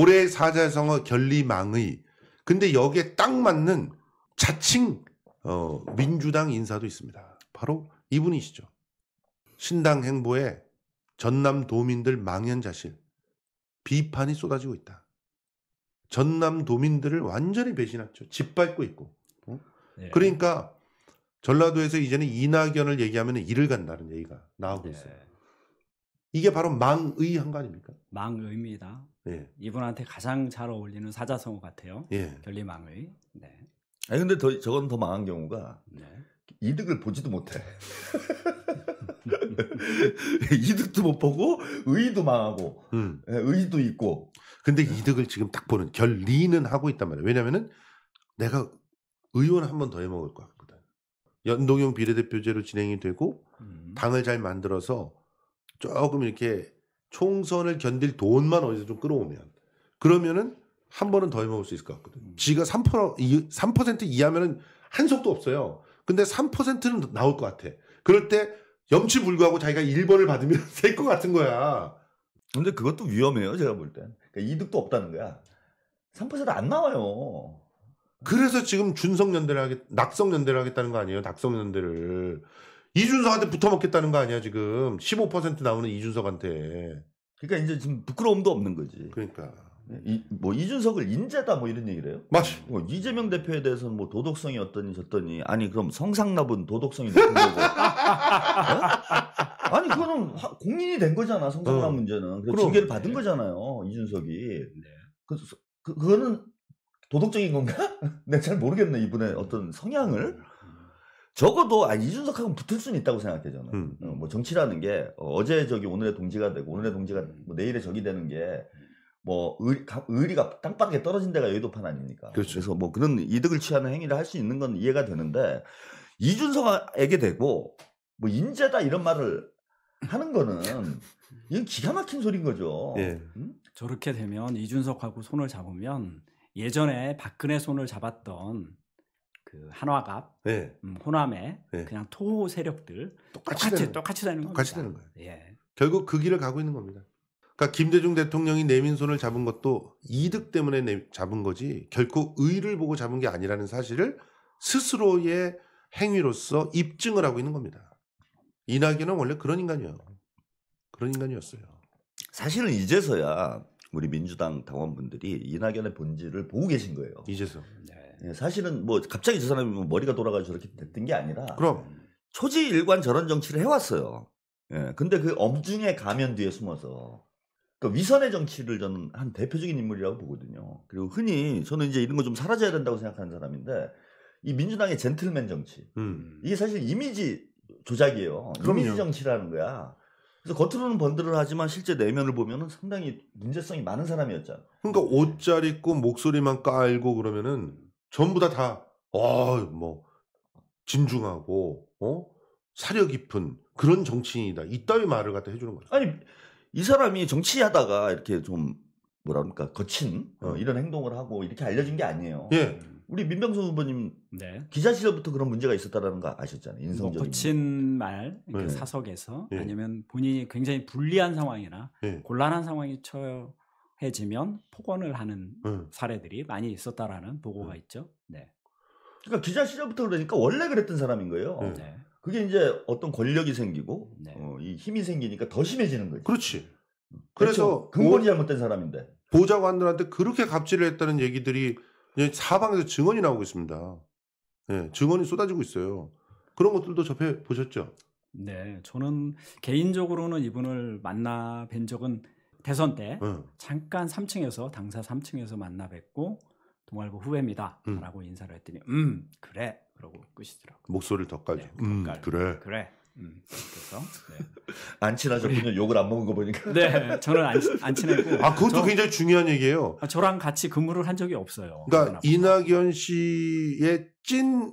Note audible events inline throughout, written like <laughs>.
올해 사자성어 결리망의 근데 여기에 딱 맞는 자칭 어, 민주당 인사도 있습니다. 바로 이분이시죠. 신당 행보에 전남 도민들 망연자실 비판이 쏟아지고 있다. 전남 도민들을 완전히 배신했죠. 짓밟고 있고. 어? 네. 그러니까 전라도에서 이제는 이낙연을 얘기하면 일을 간다는 얘기가 나오고 네. 있어요. 이게 바로 망의 한 거 아닙니까? 망의입니다. 예. 이분한테 가장 잘 어울리는 사자성어 같아요. 예. 결리망의. 네. 아니 근데 더, 저건 더 망한 경우가 네. 이득을 보지도 못해. <laughs> 이득도 못 보고 의도 망하고 음. 예, 의도 있고. 근데 예. 이득을 지금 딱 보는 결리는 하고 있단 말이에요. 왜냐면은 내가 의원 한 번 더 해먹을 것 같거든. 연동형 비례대표제로 진행이 되고 음. 당을 잘 만들어서 조금 이렇게 총선을 견딜 돈만 어디서 좀 끌어오면 그러면은 한 번은 더 해먹을 수 있을 것 같거든. 요 음. 지가 3% 3% 이하면은 한속도 없어요. 근데 3%는 나올 것 같아. 그럴 때 염치 불구하고 자기가 1번을 받으면 될 것 <laughs> 같은 거야. 근데 그것도 위험해요, 제가 볼 땐. 그러니까 이득도 없다는 거야. 3%안 나와요. 그래서 지금 준성연대를 하겠, 낙성연대를 하겠다는 거 아니에요, 낙성연대를. 이준석한테 붙어먹겠다는 거 아니야 지금 15% 나오는 이준석한테. 그러니까 이제 지금 부끄러움도 없는 거지. 그러니까. 네, 이, 뭐 이준석을 인재다 뭐 이런 얘기를 해요. 맞아. 뭐 이재명 대표에 대해서는 뭐 도덕성이 어떠니 저더니 아니 그럼 성상납은 도덕성이 높은 거고. <laughs> 어? 아니 그거는 공인이 된 거잖아 성상납 어. 문제는. 그래서 징계를 받은 거잖아요 이준석이. 네. 그, 그, 그거는 도덕적인 건가? <laughs> 내가 잘 모르겠네 이분의 어떤 성향을. 적어도 아니, 이준석하고 붙을 수는 있다고 생각해 저는. 음. 어, 뭐 정치라는 게 어, 제 저기 오늘의 동지가 되고 오늘의 동지가 음. 뭐 내일의 적이 되는 게. 뭐 의, 의리가 땅바닥에 떨어진 데가 여의도판 아닙니까? 그렇죠. 그래서 뭐 그런 이득을 취하는 행위를 할 수 있는 건 이해가 되는데 이준석에게 되고 뭐 인재다 이런 말을 하는 거는 이건 기가 막힌 소린 거죠. 예. 응? 음? 저렇게 되면 이준석하고 손을 잡으면 예전에 박근혜 손을 잡았던 그 한화갑, 네. 음, 호남의 네. 그냥 토 세력들 똑같이 똑같이, 똑같이 되는 똑같이 되는 거예요. 예. 결국 그 길을 가고 있는 겁니다. 그러니까 김대중 대통령이 내민손을 잡은 것도 이득 때문에 내, 잡은 거지 결코 의를 보고 잡은 게 아니라는 사실을 스스로의 행위로서 입증을 하고 있는 겁니다. 이낙연은 원래 그런 인간이요. 그런 인간이었어요. 사실은 이제서야 우리 민주당 당원분들이 이낙연의 본질을 보고 계신 거예요. 이제서. 네. 예, 사실은 뭐 갑자기 저 사람이 뭐 머리가 돌아가서 저렇게 됐던 게 아니라 그럼 초지일관 저런 정치를 해왔어요. 예. 근데 그 엄중의 가면 뒤에 숨어서 그 위선의 정치를 저는 한 대표적인 인물이라고 보거든요. 그리고 흔히 저는 이제 이런 거 좀 사라져야 된다고 생각하는 사람인데 이 민주당의 젠틀맨 정치 음. 이게 사실 이미지 조작이에요. 그럼요. 이미지 정치라는 거야. 그래서 겉으로는 번들을 하지만 실제 내면을 보면은 상당히 문제성이 많은 사람이었잖아. 그러니까 옷 잘 입고 목소리만 깔고 그러면은 전부 다 다, 어, 뭐, 진중하고, 어? 사려 깊은 그런 정치인이다. 이따위 말을 갖다 해주는 거죠. 아니, 이 사람이 정치하다가 이렇게 좀, 뭐라 그럴까, 거친, 어, 음. 이런 행동을 하고 이렇게 알려진 게 아니에요. 예. 우리 민병수 후보님 네. 기자 시절부터 그런 문제가 있었다라는 거 아셨잖아요. 뭐 인성적인 뭐 거친 말 네. 사석에서 네. 아니면 본인이 굉장히 불리한 상황이나 예. 곤란한 상황에 처 해지면 폭언을 하는 음. 사례들이 많이 있었다라는 보고가 음. 있죠. 네. 그러니까 기자 시절부터 그러니까 원래 그랬던 사람인 거예요. 네. 어. 그게 이제 어떤 권력이 생기고 네. 어, 이 힘이 생기니까 더 심해지는 거죠. 그렇지. 음. 그래서 근본이 잘못된 사람인데 보좌관들한테 그렇게 갑질을 했다는 얘기들이 사방에서 증언이 나오고 있습니다. 네, 증언이 쏟아지고 있어요. 그런 것들도 접해 보셨죠? 네, 저는 개인적으로는 이분을 만나 뵌 적은 대선 때 응. 잠깐 3층에서 당사 3층에서 만나 뵙고 동아일보 후배입니다라고 응. 인사를 했더니 음 그래 그러고 끝이더라고 목소리를 더까지 네, 음 그래 그래. 음, 그래서 네. <laughs> 안 친하셨군요. 욕을 안 먹은 거 보니까. 네, 저는 안, 안 친했고. 아 그것도 저, 굉장히 중요한 얘기예요. 아, 저랑 같이 근무를 한 적이 없어요. 그러니까 이낙연 씨의 찐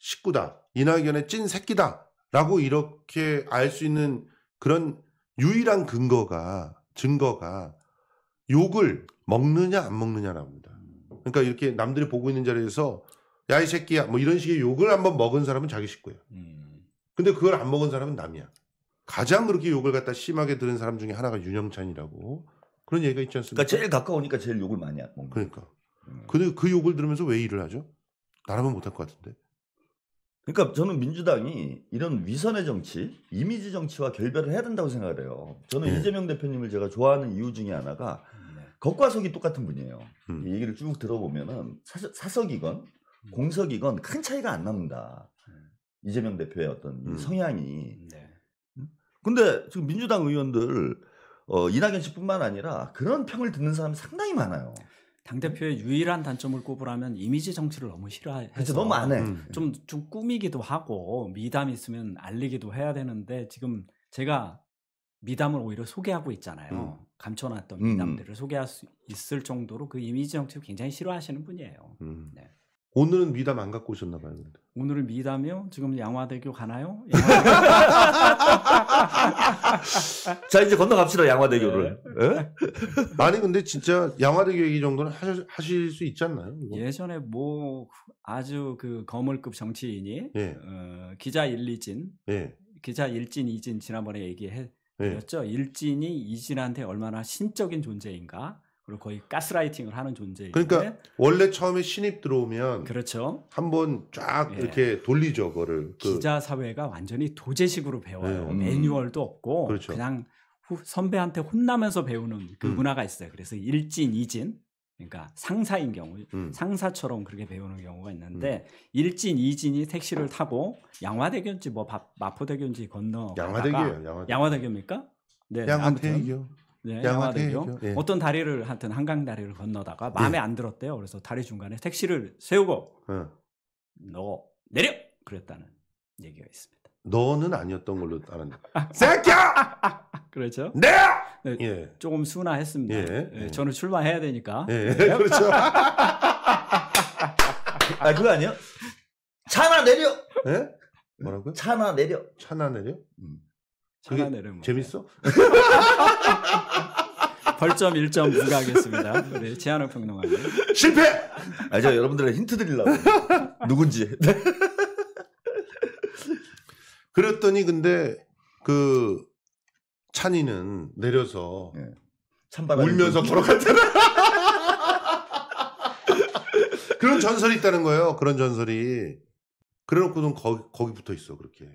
식구다, 이낙연의 찐 새끼다라고 이렇게 알 수 있는 그런 유일한 근거가 증거가 욕을 먹느냐 안 먹느냐랍니다. 그러니까 이렇게 남들이 보고 있는 자리에서 야 이 새끼야 뭐 이런 식의 욕을 한번 먹은 사람은 자기 식구예요. 음. 근데 그걸 안 먹은 사람은 남이야. 가장 그렇게 욕을 갖다 심하게 들은 사람 중에 하나가 윤영찬이라고 그런 얘기가 있지 않습니까? 그러니까 제일 가까우니까 제일 욕을 많이 먹는. 그러니까. 음. 근데 그 욕을 들으면서 왜 일을 하죠? 나라면 못할 것 같은데. 그러니까 저는 민주당이 이런 위선의 정치, 이미지 정치와 결별을 해야 된다고 생각을 해요. 저는 네. 이재명 대표님을 제가 좋아하는 이유 중에 하나가 네. 겉과 속이 똑같은 분이에요. 음. 얘기를 쭉 들어보면은 사석이건 음. 공석이건 큰 차이가 안 납니다. 음. 이재명 대표의 어떤 음. 성향이. 네. 음? 근데 지금 민주당 의원들 어, 이낙연 씨뿐만 아니라 그런 평을 듣는 사람이 상당히 많아요. 당대표의 음. 유일한 단점을 꼽으라면 이미지 정치를 너무 싫어해서 그렇죠. 그치, 너무 안 해. 음. 음. 좀, 좀 꾸미기도 하고 미담 있으면 알리기도 해야 되는데 지금 제가 미담을 오히려 소개하고 있잖아요. 음. 감춰놨던 미담들을 음. 소개할 수 있을 정도로 그 이미지 정치를 굉장히 싫어하시는 분이에요. 음. 네. 오늘은 미담 안 갖고 오셨나 봐요. 오늘은 미담이요? 지금 양화대교 가나요? <laughs> <laughs> 자 이제 건너갑시다 양화대교를. 네. 예? <laughs> 아니 근데 진짜 양화대교 얘기 정도는 하실, 하실 수 있지 않나요? 이거? 예전에 뭐 아주 그 거물급 정치인이 예. 어, 기자 1, 2진 예. 기자 1진 이진 지난번에 얘기해 드죠 예. 일진이 이진한테 얼마나 신적인 존재인가. 그리고 거의 가스라이팅을 하는 존재 그러니까 원래 처음에 신입 들어오면 그렇죠. 한번 쫙 예. 이렇게 돌리죠, 거를 그. 기자 사회가 완전히 도제식으로 배워요. 음. 매뉴얼도 없고 그렇죠. 그냥 후, 선배한테 혼나면서 배우는 그 음. 문화가 있어요. 그래서 일진, 이진 그러니까 상사인 경우 음. 상사처럼 그렇게 배우는 경우가 있는데 음. 일진 이진이 택시를 타고 양화대교인지 뭐 마포대교인지 건너 양화대교 양화대교. 입니까 네, 양화대교. 네, 양화 네, 대교. 네. 어떤 다리를 하여튼 한강 다리를 건너다가 예. 마음에 안 들었대요. 그래서 다리 중간에 택시를 세우고 어. 너 내려 그랬다는 얘기가 있습니다. 너는 아니었던 걸로 아는 <laughs> 새끼야! 그렇죠. 네! 네 예. 조금 순화했습니다. 예. 예. 저는 출마해야 되니까. 예. 예 그렇죠. 아 그거 아니요? 차나 내려. 예? 뭐라고요? 차나 내려. 차나 내려? 음. 그게 재밌어? <laughs> 벌점 1점 부과하겠습니다. 우리 네, 제한호 평론가님. 실패! 아, 제가 여러분들의 힌트 드리려고. 누군지. 네. 그랬더니 근데 그 찬이는 내려서 네. 울면서 걸어갔잖아. <laughs> 그런 전설이 있다는 거예요. 그런 전설이. 그래놓고는 거기, 거기 붙어 있어, 그렇게.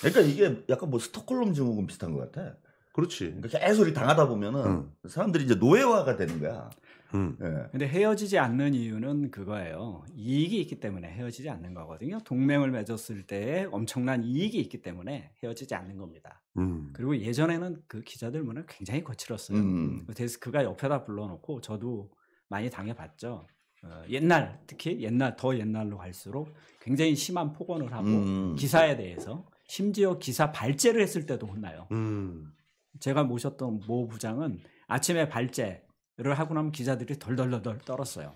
그러니까 이게 약간 뭐 스톡홀름 증후군 비슷한 것 같아. 그렇지. 그러니까 계속 당하다 보면은 음. 사람들이 이제 노예화가 되는 거야. 음. 예. 근데 헤어지지 않는 이유는 그거예요. 이익이 있기 때문에 헤어지지 않는 거거든요. 동맹을 맺었을 때 엄청난 이익이 있기 때문에 헤어지지 않는 겁니다. 음. 그리고 예전에는 그 기자들 문을 굉장히 거칠었어요. 음. 데스크가 옆에다 불러놓고 저도 많이 당해봤죠. 어, 옛날 특히 옛날 더 옛날로 갈수록 굉장히 심한 폭언을 하고 음. 기사에 대해서 심지어 기사 발제를 했을 때도 혼나요. 음. 제가 모셨던 모 부장은 아침에 발제를 하고 나면 기자들이 덜덜덜덜 떨었어요.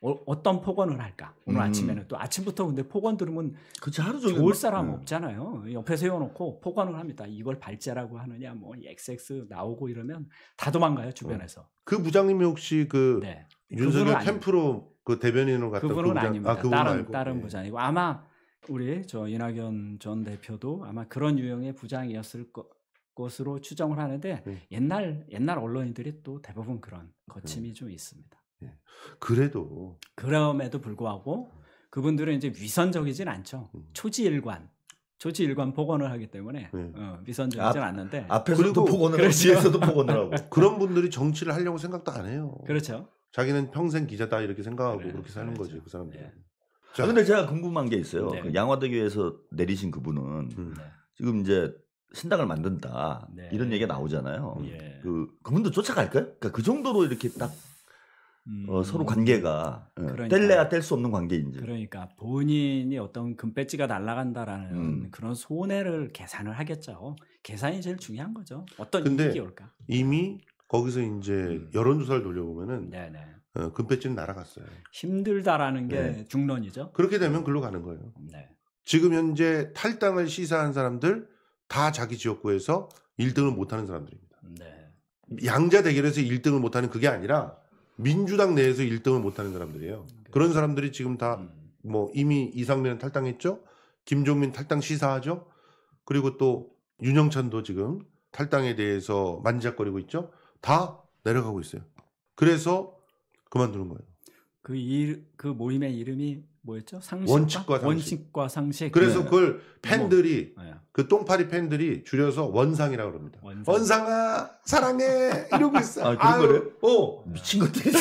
어, 떤 폭언을 할까? 오늘 음. 아침에는 또 아침부터 근데 폭언 들으면 그치, 하루 종일 좋을 사람 음. 없잖아요. 옆에 세워놓고 폭언을 합니다. 이걸 발제라고 하느냐, 뭐 XX 나오고 이러면 다 도망가요 주변에서. 어. 그 부장님이 혹시 그 네. 윤석열 캠프로 아니, 그 대변인으로 갔던 그분은 그 부장, 아, 아닙니다. 아, 다른 말고. 다른 예. 부장이고 아마 우리 저 이낙연 전 대표도 아마 그런 유형의 부장이었을 것 것으로 추정을 하는데 네. 옛날 옛날 언론인들이 또 대부분 그런 거침이 네. 좀 있습니다. 네. 그래도 그럼에도 불구하고 음. 그분들은 이제 위선적이진 않죠. 음. 초지일관 조치일관 복원을 하기 때문에 네. 어, 미선적이진 않는데 앞에서도 복원을 하고 뒤에서도 복원을 하고 <laughs> 그런 분들이 정치를 하려고 생각도 안 해요. 그렇죠. 자기는 평생 기자다 이렇게 생각하고 그래, 그렇게 사는 그렇죠. 거지 그 사람들. 은 예. 자. 아, 근데 제가 궁금한 게 있어요. 네. 그 양화대교에서 내리신 그분은 음. 네. 지금 이제 신당을 만든다 네. 이런 얘기가 나오잖아요. 예. 그 그분도 쫓아갈까요? 그러니까 그 정도로 이렇게 딱 어, 음, 어, 서로 관계가 그러니까, 뗄래야 뗄 수 없는 관계인지. 그러니까 본인이 어떤 금배지가 날아간다라는 음. 그런 손해를 계산을 하겠죠. 계산이 제일 중요한 거죠. 어떤 이익이 올까? 이미 거기서 이제 음. 여론조사를 돌려보면은 네네. 어, 금배지 날아갔어요. 힘들다라는 게 네. 중론이죠. 그렇게 되면 글로 가는 거예요. 네. 지금 현재 탈당을 시사한 사람들 다 자기 지역구에서 1등을 못하는 사람들입니다. 네. 양자 대결에서 1등을 못하는 그게 아니라 민주당 내에서 1등을 못하는 사람들이에요. 네. 그런 사람들이 지금 다뭐 음. 이미 이상민은 탈당했죠. 김종민 탈당 시사하죠. 그리고 또 윤영찬도 지금 탈당에 대해서 만지작거리고 있죠. 다 내려가고 있어요. 그래서 그만두는 거예요. 그 일, 그 모임의 이름이 뭐였죠? 상식과? 원칙과 상식. 원칙과 상식. 그래서 네. 그걸 뭐, 팬들이 네. 그 똥파리 팬들이 줄여서 원상이라고 그럽니다. 원상. 아 사랑해 이러고 <laughs> 있어. 아, 그런 거래? 어 미친 것들 진짜.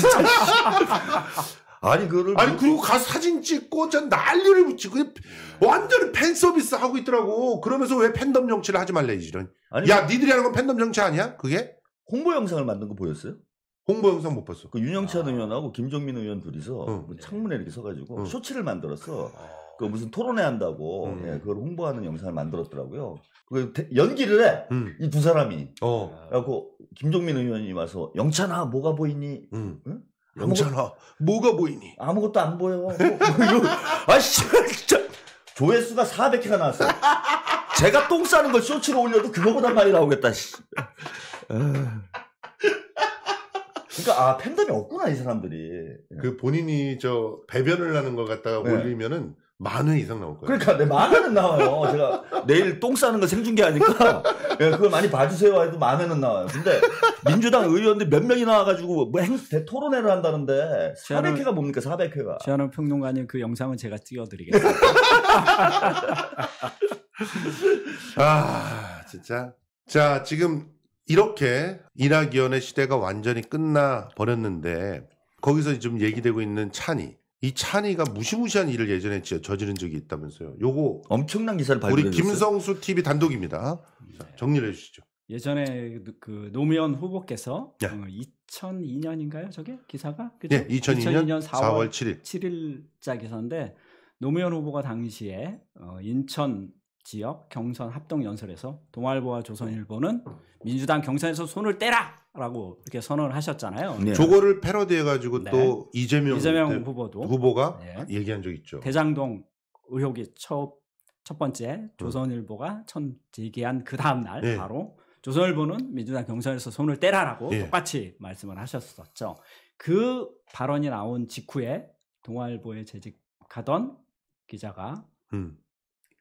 <laughs> 아니 그거를 아니 뭐... 그리고 가 사진 찍고 전 난리를 붙이고 네. 완전히 팬 서비스 하고 있더라고. 그러면서 왜 팬덤 정치를 하지 말래 이지런. 야 니들이 하는 건 팬덤 정치 아니야? 그게? 홍보 영상을 만든 거 보였어요? 홍보 영상 못 봤어. 그 윤영찬 아. 의원하고 김종민 의원 둘이서 어. 창문에 이렇게 서가지고 어. 쇼츠를 만들었어. 아. 그 무슨 토론회 한다고 음. 예, 그걸 홍보하는 영상을 만들었더라고요. 그 연기를 해. 이 두 사람이. 어. 그래고 갖 김종민 의원이 와서 영찬아 뭐가 보이니? 응? 영찬아 뭐가 보이니? 아무것도 안 보여. 뭐, <laughs> 아 진짜 조회수가 400회가 나왔어. 제가 똥 싸는 걸 쇼츠로 올려도 그거보다 많이 나오겠다. 씨. 아. 그러니까 아 팬덤이 없구나 이 사람들이. 예. 그 본인이 저 배변을 하는 것같다가 네. 올리면은 만회 이상 나올 거예요. 그러니까 내 네, 만회는 나와요. <laughs> 제가 내일 똥 싸는 거 생중계 하니까 예, 그걸 많이 봐주세요 해도 만회는 나와요. 근데 민주당 의원들 몇 명이 나와가지고 뭐 행, 토론회를 한다는데 400회가 뭡니까 400회가. 최한호 평론가님 그 영상은 제가 띄워드리겠습니다. <laughs> 아 진짜. 자 지금 이렇게 이낙연의 시대가 완전히 끝나 버렸는데 거기서 지금 얘기되고 있는 찬이 이 찬이가 무시무시한 일을 예전에 저지른 적이 있다면서요. 요거 엄청난 기사를 발견했어요. 우리 김성수 TV 단독입니다. 자, 네. 정리를 해주시죠. 예전에 그, 그 노무현 후보께서 예. 어, 2002년인가요? 저게 기사가? 그죠? 예, 2002년, 2002년 4월, 4월 7일 7일자 기사인데 노무현 후보가 당시에 어, 인천 지역 경선 합동 연설에서 동아일보와 조선일보는 민주당 경선에서 손을 떼라라고 이렇게 선언을 하셨잖아요. 네. 저거를 패러디해 가지고 네. 또 이재명, 이재명 후보도 후보가 네. 얘기한 적 있죠. 대장동 의혹이 첫, 첫 번째 음. 조선일보가 첫 제기한 그 다음 날 네. 바로 조선일보는 민주당 경선에서 손을 떼라라고 네. 똑같이 말씀을 하셨었죠. 그 발언이 나온 직후에 동아일보에 재직하던 기자가 음.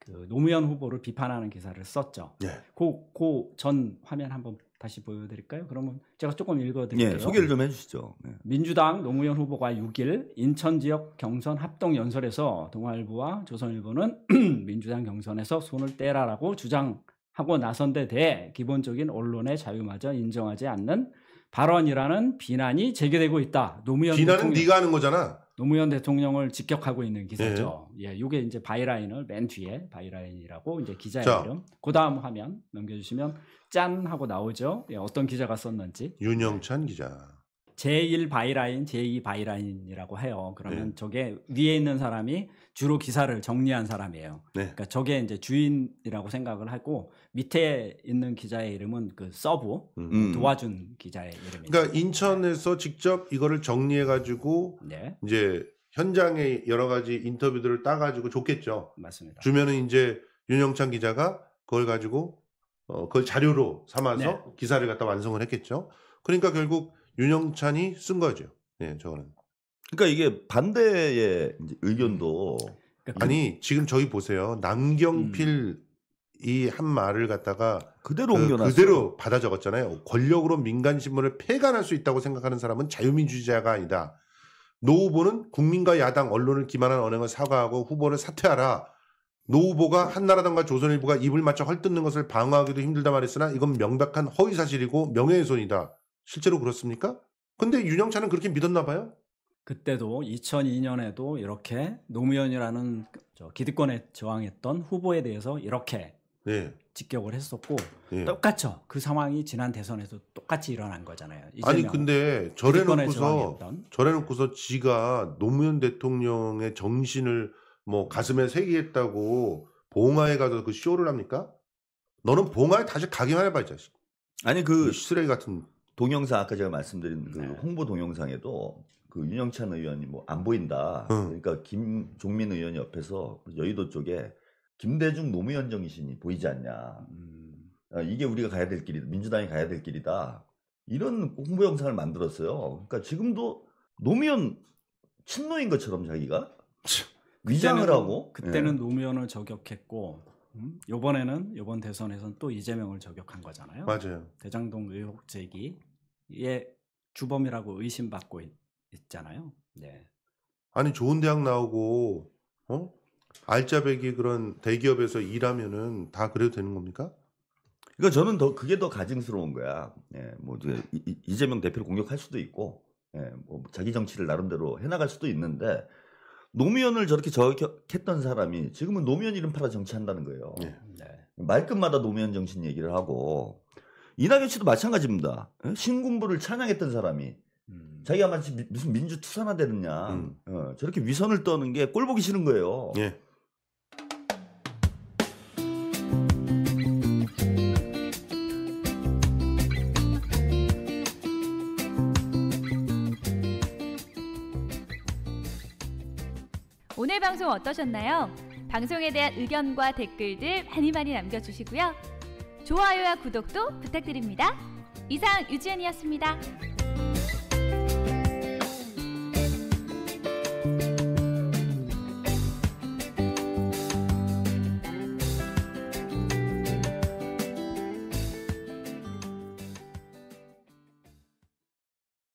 그 노무현 후보를 비판하는 기사를 썼죠. 예. 그전 화면 한번 다시 보여드릴까요? 그러면 제가 조금 읽어드릴게요. 예, 소개를 좀 해주시죠. 네. 민주당 노무현 후보가 6일 인천 지역 경선 합동 연설에서 동아일보와 조선일보는 <clears throat> 민주당 경선에서 손을 떼라라고 주장하고 나선 데 대해 기본적인 언론의 자유마저 인정하지 않는 발언이라는 비난이 제기되고 있다. 노무현 비난은 대통령. 네가 하는 거잖아. 노무현 대통령을 직격하고 있는 기사죠. 네. 예, 요게 이제 바이라인을 맨 뒤에 바이라인이라고 이제 기자 이름. 그다음 화면 넘겨주시면 짠 하고 나오죠. 예, 어떤 기자가 썼는지. 윤영찬 기자. 제1 바이라인, 제2 바이라인이라고 해요. 그러면 네. 저게 위에 있는 사람이 주로 기사를 정리한 사람이에요. 네. 그러니까 저게 이제 주인이라고 생각을 하고 밑에 있는 기자의 이름은 그 서브 음. 뭐 음. 도와준 기자의 이름이에요 그러니까 인천에서 직접 이거를 정리해 가지고 네. 이제 현장에 여러 가지 인터뷰들을 따 가지고 좋겠죠 맞습니다. 주면은 이제 윤영찬 기자가 그걸 가지고 어 그걸 자료로 삼아서 네. 기사를 갖다 완성을 했겠죠. 그러니까 결국 윤영찬이 쓴 거죠. 네, 저거는. 그러니까 이게 반대의 의견도 그러니까 아니 음. 지금 저기 보세요 남경필 음. 이한 말을 갖다가 그대로 그, 옮겨놨 그대로 받아 적었잖아요. 권력으로 민간 신문을 폐간할 수 있다고 생각하는 사람은 자유민주주의자가 아니다. 노 후보는 국민과 야당 언론을 기만한 언행을 사과하고 후보를 사퇴하라. 노 후보가 한나라당과 조선일보가 입을 맞춰 헐뜯는 것을 방어하기도 힘들다 말했으나 이건 명백한 허위사실이고 명예훼손이다. 실제로 그렇습니까? 근데 윤영찬은 그렇게 믿었나 봐요. 그때도 2002년에도 이렇게 노무현이라는 기득권에 저항했던 후보에 대해서 이렇게 예. 직격을 했었고 예. 똑같죠. 그 상황이 지난 대선에서 똑같이 일어난 거잖아요. 아니 근데 절에 놓고서 저래놓고서 지가 노무현 대통령의 정신을 뭐 가슴에 새기겠다고 봉화에 가서 그 쇼를 합니까? 너는 봉화에 다시 가기만 해봐 이 자식. 아니 그 쓰레기 같은 동영상 아까 제가 말씀드린 그 네. 홍보 동영상에도 그 윤영찬 의원이 뭐안 보인다. 응. 그러니까 김종민 의원 옆에서 여의도 쪽에 김대중 노무현정신이 보이지 않냐. 음. 아, 이게 우리가 가야 될 길이다. 민주당이 가야 될 길이다. 이런 홍보 영상을 만들었어요. 그러니까 지금도 노무현 친노인 것처럼 자기가 위장을 하고 그때는 예. 노무현을 저격했고 음, 요번에는요번 대선에선 또 이재명을 저격한 거잖아요. 맞아요. 대장동 의혹 제기의 주범이라고 의심받고 있, 는 있잖아요. 네. 아니 좋은 대학 나오고 어? 알짜배기 그런 대기업에서 일하면은 다 그래도 되는 겁니까? 그러니까 저는 더 그게 더 가증스러운 거야. 예, 뭐 이, 이재명 대표를 공격할 수도 있고, 예, 뭐 자기 정치를 나름대로 해나갈 수도 있는데 노무현을 저렇게 저격했던 사람이 지금은 노무현 이름 팔아 정치한다는 거예요. 예. 네. 말끝마다 노무현 정신 얘기를 하고 이낙연 씨도 마찬가지입니다. 예, 신군부를 찬양했던 사람이 자기가 마치 미, 무슨 민주 투사나 되느냐. 음. 어, 저렇게 위선을 떠는 게꼴 보기 싫은 거예요. 예. 오늘 방송 어떠셨나요? 방송에 대한 의견과 댓글들 많이 많이 남겨주시고요. 좋아요와 구독도 부탁드립니다. 이상 유지연이었습니다.